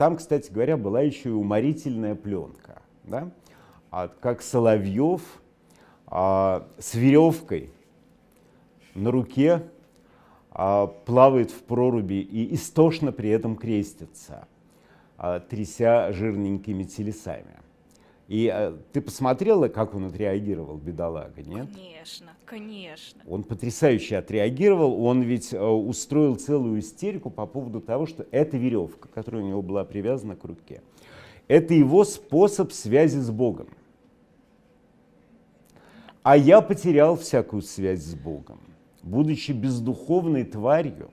Там, кстати говоря, была еще и уморительная пленка, да? а, как Соловьев а, с веревкой на руке а, плавает в проруби и истошно при этом крестится, а, тряся жирненькими телесами. И э, ты посмотрела, как он отреагировал, бедолага, нет? Конечно, конечно. Он потрясающе отреагировал. Он ведь э, устроил целую истерику по поводу того, что эта веревка, которая у него была привязана к руке. Это его способ связи с Богом. А я потерял всякую связь с Богом, будучи бездуховной тварью,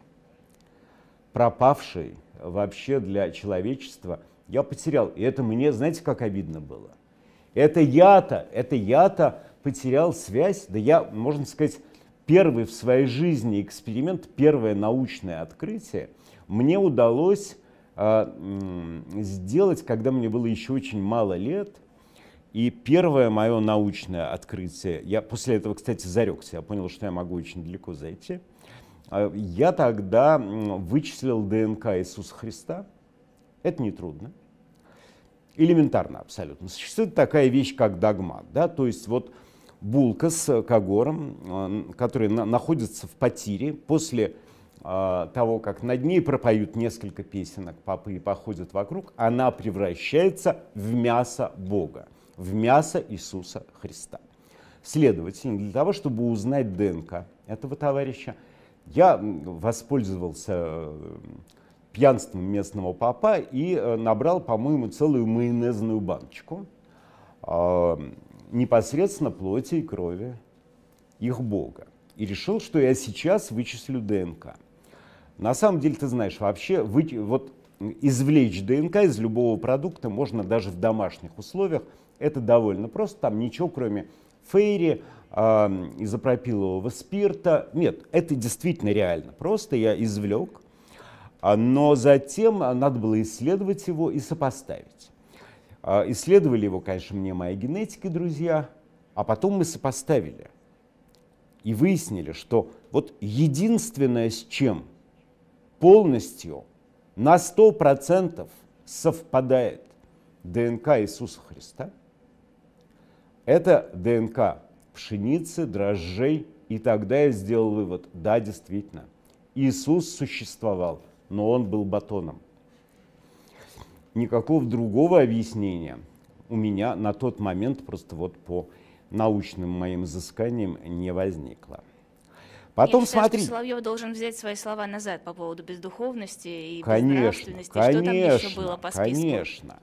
пропавшей вообще для человечества – я потерял. И это мне, знаете, как обидно было? Это я-то, это я-то потерял связь, да я, можно сказать, первый в своей жизни эксперимент, первое научное открытие мне удалось э, сделать, когда мне было еще очень мало лет. И первое мое научное открытие, я после этого, кстати, зарекся, я понял, что я могу очень далеко зайти. А, я тогда вычислил ДНК Иисуса Христа. Это нетрудно. трудно Элементарно абсолютно. Существует такая вещь, как догмат. Да? То есть вот булка с когором, э, которая находится в потире после э, того, как над ней пропоют несколько песенок папы и походят вокруг, она превращается в мясо Бога, в мясо Иисуса Христа. Следовательно, для того, чтобы узнать ДНК этого товарища, я воспользовался э, пьянством местного папа и э, набрал, по-моему, целую майонезную баночку а, непосредственно плоти и крови их бога. И решил, что я сейчас вычислю ДНК. На самом деле, ты знаешь, вообще вы, вот, извлечь ДНК из любого продукта можно даже в домашних условиях. Это довольно просто, там ничего кроме фейри, э, изопропилового спирта. Нет, это действительно реально просто. Я извлек а, но затем а, надо было исследовать его и сопоставить. А, исследовали его, конечно, мне мои генетики, друзья, а потом мы сопоставили и выяснили, что вот единственное, с чем полностью на 100% совпадает ДНК Иисуса Христа, это ДНК пшеницы, дрожжей, и тогда я сделал вывод, да, действительно, Иисус существовал, но он был батоном. Никакого другого объяснения у меня на тот момент просто вот по научным моим изысканиям не возникло. Потом Я считаю, смотри. Что Соловьев должен взять свои слова назад по поводу бездуховности и конечно, безнравственности. Конечно, что там еще было по списку? Конечно.